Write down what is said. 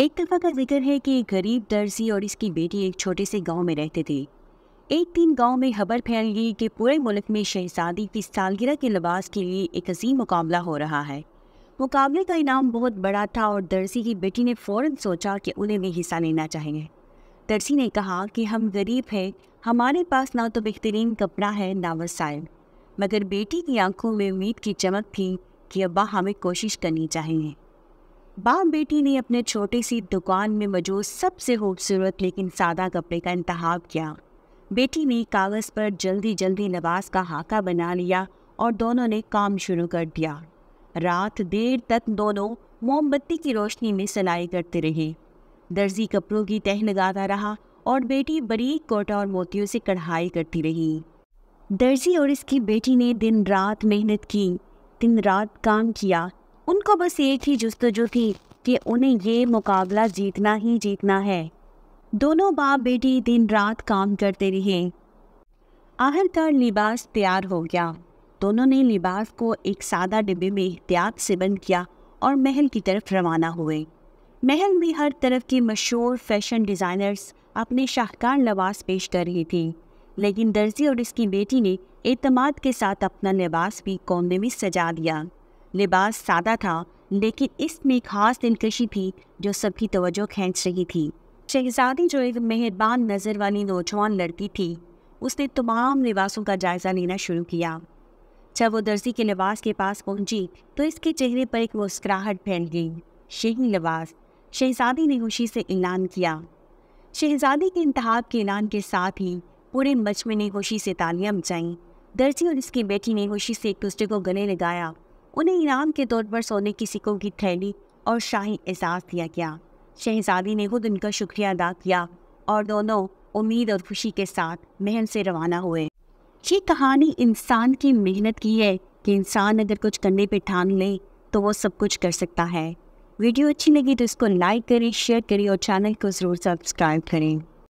एक दफ़ा का जिक्र है कि गरीब दर्जी और इसकी बेटी एक छोटे से गांव में रहते थे एक दिन गांव में खबर फैल गई कि पूरे मुल्क में शहजादी की सालगिरह के लिबास के लिए एक अजीम मुकाबला हो रहा है मुकाबले का इनाम बहुत बड़ा था और दर्जी की बेटी ने फ़ौर सोचा कि उन्हें भी हिस्सा लेना चाहेंगे दर्जी ने कहा कि हम गरीब हैं हमारे पास ना तो बेहतरीन कपड़ा है ना वसाइल मगर बेटी की आंखों में उम्मीद की चमक थी कि अब्बा हमें कोशिश करनी चाहिए बाप बेटी ने अपने छोटे सी दुकान में मौजूद सबसे खूबसूरत लेकिन सादा कपड़े का इंतहाब किया बेटी ने कागज़ पर जल्दी जल्दी नवाज का हाका बना लिया और दोनों ने काम शुरू कर दिया रात देर तक दोनों मोमबत्ती की रोशनी में सिलाई करते रहे दर्जी कपड़ों की तह लगाता रहा और बेटी बरीक कोटा और मोतियों से कढ़ाई करती रही दर्जी और इसकी बेटी ने दिन रात मेहनत की दिन रात काम किया उनको बस एक ही जस्तजू थी कि उन्हें ये मुकाबला जीतना ही जीतना है दोनों बाप बेटी दिन रात काम करते रहे आखिरकार लिबास तैयार हो गया दोनों ने लिबास को एक सादा डिब्बे में एहतियात से बंद किया और महल की तरफ रवाना हुए महल में हर तरफ के मशहूर फैशन डिज़ाइनर्स अपने शाहकार लिबास पेश कर रही थी लेकिन दर्जी और इसकी बेटी ने एतमाद के साथ अपना लिबास भी कोने में सजा दिया लिबास सादा था लेकिन इसमें खास दिलकशी थी जो सबकी तवज्जो खींच रही थी शहजादी जो एक मेहरबान नज़र वाली नौजवान लड़की थी उसने तमाम लिबासों का जायज़ा लेना शुरू किया जब वो दर्जी के लिबास के पास पहुंची तो इसके चेहरे पर एक मुस्कुराहट फैल गई शही लिबास शहजादी ने खुशी से ऐलान किया शहजादी के इंतहाब के ऐलान के साथ ही पूरे मजमे ने खुशी से तालियां बचाईं दर्जी और इसकी बेटी ने खुशी से एक दूसरे को गले लगाया उन्हें इनाम के तौर पर सोने की सिक्कों की थैली और शाही एजाज दिया गया शहजादी ने खुद उनका शुक्रिया अदा किया और दोनों उम्मीद और खुशी के साथ महल से रवाना हुए ये कहानी इंसान की मेहनत की है कि इंसान अगर कुछ कंधे पर ठान ले तो वो सब कुछ कर सकता है वीडियो अच्छी लगी तो इसको लाइक करें शेयर करें और चैनल को ज़रूर सब्सक्राइब करें